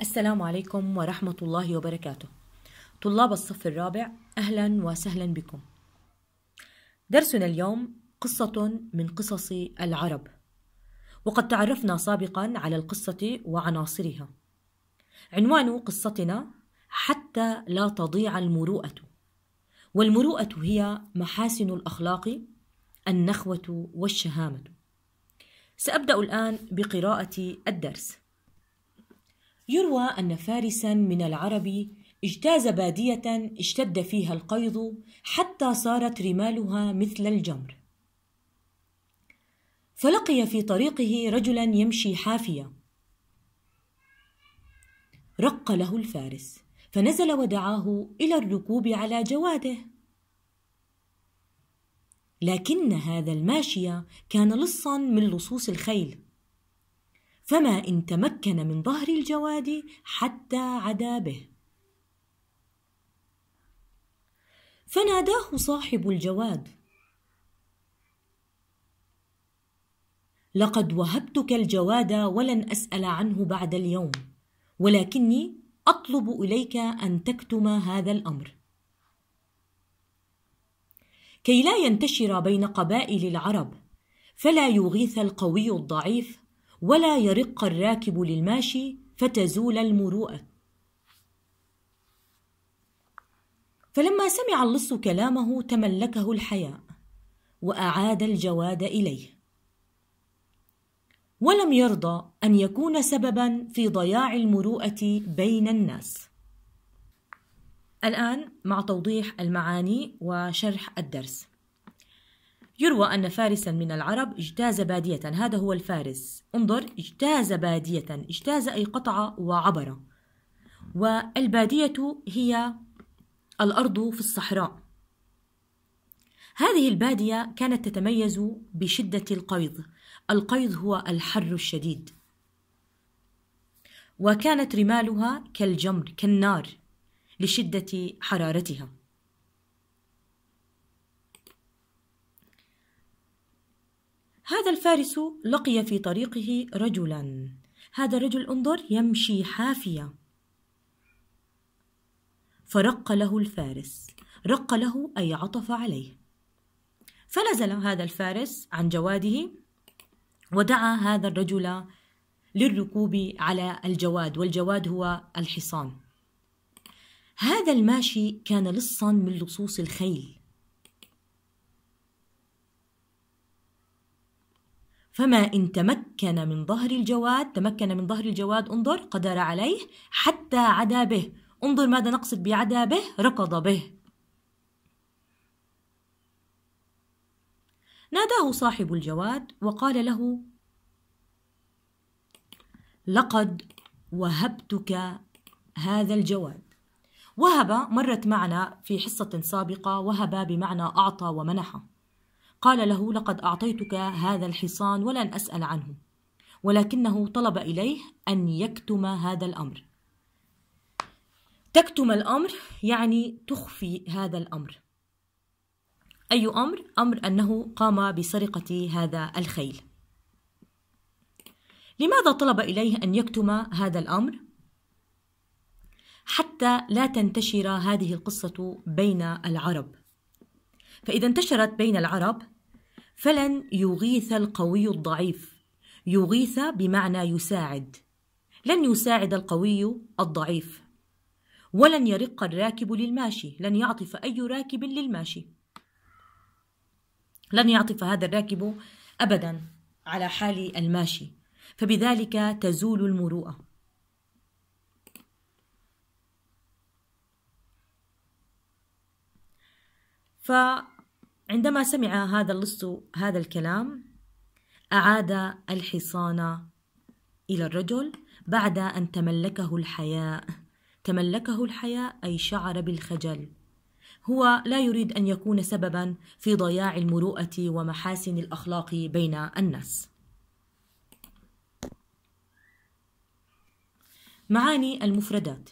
السلام عليكم ورحمة الله وبركاته. طلاب الصف الرابع أهلا وسهلا بكم. درسنا اليوم قصة من قصص العرب. وقد تعرفنا سابقا على القصة وعناصرها. عنوان قصتنا حتى لا تضيع المروءة. والمروءة هي محاسن الأخلاق النخوة والشهامة. سأبدأ الآن بقراءة الدرس. يروى أن فارسا من العرب اجتاز بادية اشتد فيها القيض حتى صارت رمالها مثل الجمر فلقي في طريقه رجلا يمشي حافيا رق له الفارس فنزل ودعاه إلى الركوب على جواده لكن هذا الماشي كان لصا من لصوص الخيل فما إن تمكن من ظهر الجواد حتى عدا به فناداه صاحب الجواد لقد وهبتك الجواد ولن أسأل عنه بعد اليوم ولكني أطلب إليك أن تكتم هذا الأمر كي لا ينتشر بين قبائل العرب فلا يغيث القوي الضعيف ولا يرق الراكب للماشي فتزول المروءه فلما سمع اللص كلامه تملكه الحياء واعاد الجواد اليه ولم يرضى ان يكون سببا في ضياع المروءه بين الناس الان مع توضيح المعاني وشرح الدرس يروى أن فارسا من العرب اجتاز بادية هذا هو الفارس انظر اجتاز بادية اجتاز أي قطع وعبر والبادية هي الأرض في الصحراء هذه البادية كانت تتميز بشدة القيض القيض هو الحر الشديد وكانت رمالها كالجمر كالنار لشدة حرارتها هذا الفارس لقي في طريقه رجلا هذا الرجل انظر يمشي حافية فرق له الفارس رق له أي عطف عليه فنزل هذا الفارس عن جواده ودعا هذا الرجل للركوب على الجواد والجواد هو الحصان هذا الماشي كان لصا من لصوص الخيل فما إن تمكن من ظهر الجواد تمكن من ظهر الجواد انظر قدر عليه حتى عدا به انظر ماذا نقصد بعدا به ركض به ناداه صاحب الجواد وقال له لقد وهبتك هذا الجواد وهب مرت معنا في حصة سابقة وهب بمعنى أعطى ومنح قال له لقد أعطيتك هذا الحصان ولن أسأل عنه ولكنه طلب إليه أن يكتم هذا الأمر تكتم الأمر يعني تخفي هذا الأمر أي أمر؟ أمر أنه قام بسرقة هذا الخيل لماذا طلب إليه أن يكتم هذا الأمر؟ حتى لا تنتشر هذه القصة بين العرب فإذا انتشرت بين العرب فلن يغيث القوي الضعيف يغيث بمعنى يساعد لن يساعد القوي الضعيف ولن يرق الراكب للماشي لن يعطف أي راكب للماشي لن يعطف هذا الراكب أبدا على حال الماشي فبذلك تزول المروءة عندما سمع هذا اللص هذا الكلام أعاد الحصان إلى الرجل بعد أن تملكه الحياء تملكه الحياء أي شعر بالخجل هو لا يريد أن يكون سببا في ضياع المروءة ومحاسن الأخلاق بين الناس معاني المفردات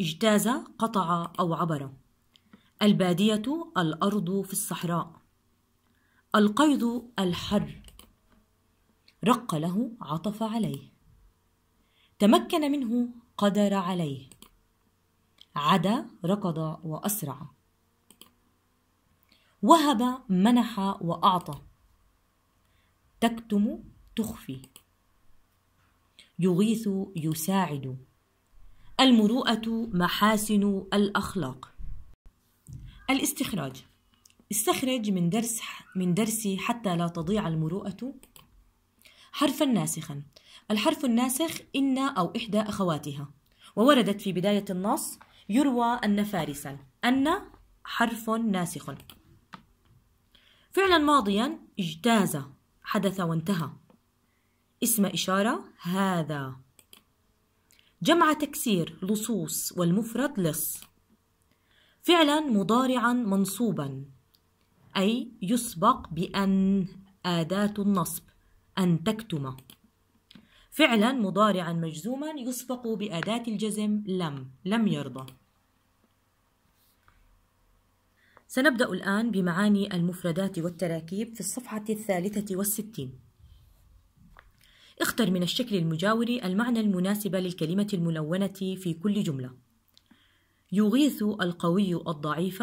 اجتاز قطع أو عبر البادية الأرض في الصحراء القيض الحر رق له عطف عليه تمكن منه قدر عليه عدا ركض وأسرع وهب منح وأعطى تكتم تخفي يغيث يساعد المروءة محاسن الأخلاق الاستخراج استخرج من درس من درسي حتى لا تضيع المروءة حرفا ناسخا الحرف الناسخ إن أو إحدى أخواتها ووردت في بداية النص يروى أن فارسا أن حرف ناسخ فعلا ماضيا اجتاز حدث وانتهى اسم إشارة هذا جمع تكسير لصوص والمفرد لص فعلا مضارعا منصوبا أي يسبق بأن أداة النصب أن تكتم فعلا مضارعا مجزوما يسبق بأداة الجزم لم لم يرضى سنبدأ الآن بمعاني المفردات والتراكيب في الصفحة الثالثة والستين اختر من الشكل المجاور المعنى المناسب للكلمة الملونة في كل جملة يغيث القوي الضعيف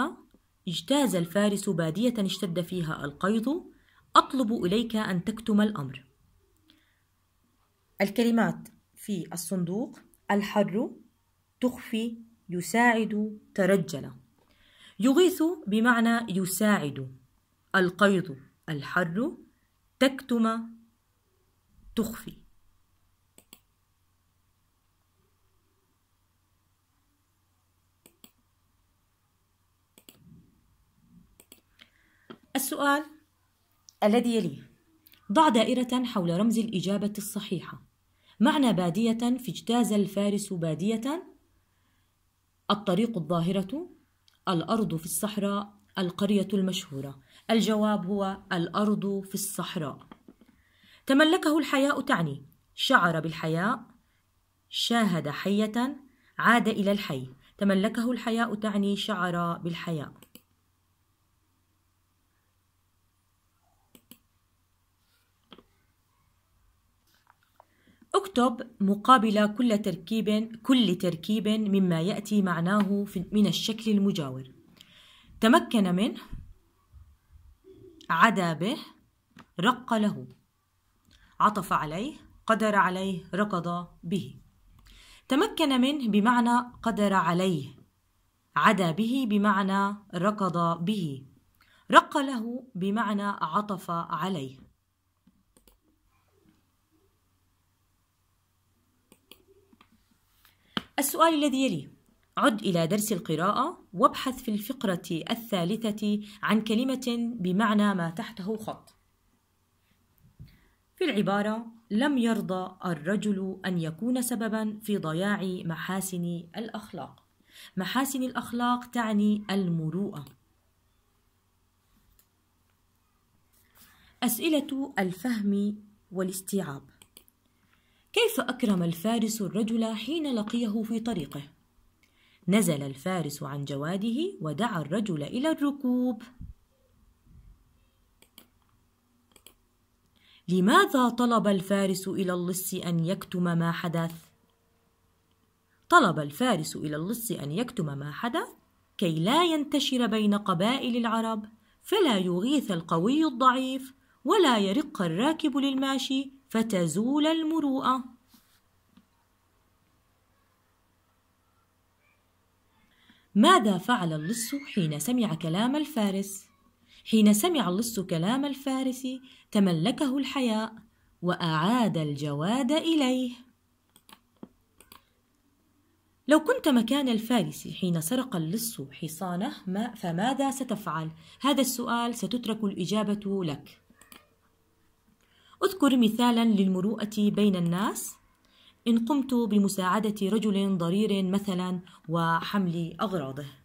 اجتاز الفارس بادية اشتد فيها القيض أطلب إليك أن تكتم الأمر الكلمات في الصندوق الحر تخفي يساعد ترجل يغيث بمعنى يساعد القيض الحر تكتم تخفي السؤال الذي يليه ضع دائرة حول رمز الإجابة الصحيحة معنى بادية في اجتاز الفارس بادية الطريق الظاهرة الأرض في الصحراء القرية المشهورة الجواب هو الأرض في الصحراء تملكه الحياء تعني شعر بالحياء شاهد حية عاد إلى الحي تملكه الحياء تعني شعر بالحياء اكتب مقابل كل تركيب كل تركيب مما يأتي معناه من الشكل المجاور تمكن منه عدا به رق له عطف عليه قدر عليه ركض به تمكن منه بمعنى قدر عليه عدا به بمعنى ركض به رق له بمعنى عطف عليه السؤال الذي يليه عد إلى درس القراءة وابحث في الفقرة الثالثة عن كلمة بمعنى ما تحته خط. في العبارة لم يرضى الرجل أن يكون سببا في ضياع محاسن الأخلاق. محاسن الأخلاق تعني المروءة. أسئلة الفهم والاستيعاب كيف أكرم الفارس الرجل حين لقيه في طريقه؟ نزل الفارس عن جواده ودعا الرجل إلى الركوب. لماذا طلب الفارس إلى اللص أن يكتم ما حدث؟ طلب الفارس إلى اللص أن يكتم ما حدث كي لا ينتشر بين قبائل العرب، فلا يغيث القوي الضعيف، ولا يرق الراكب للماشي فتزول المروءة ماذا فعل اللص حين سمع كلام الفارس؟ حين سمع اللص كلام الفارس تملكه الحياء وأعاد الجواد إليه لو كنت مكان الفارس حين سرق اللص حصانه ما فماذا ستفعل؟ هذا السؤال ستترك الإجابة لك اذكر مثالا للمروءة بين الناس إن قمت بمساعدة رجل ضرير مثلا وحمل أغراضه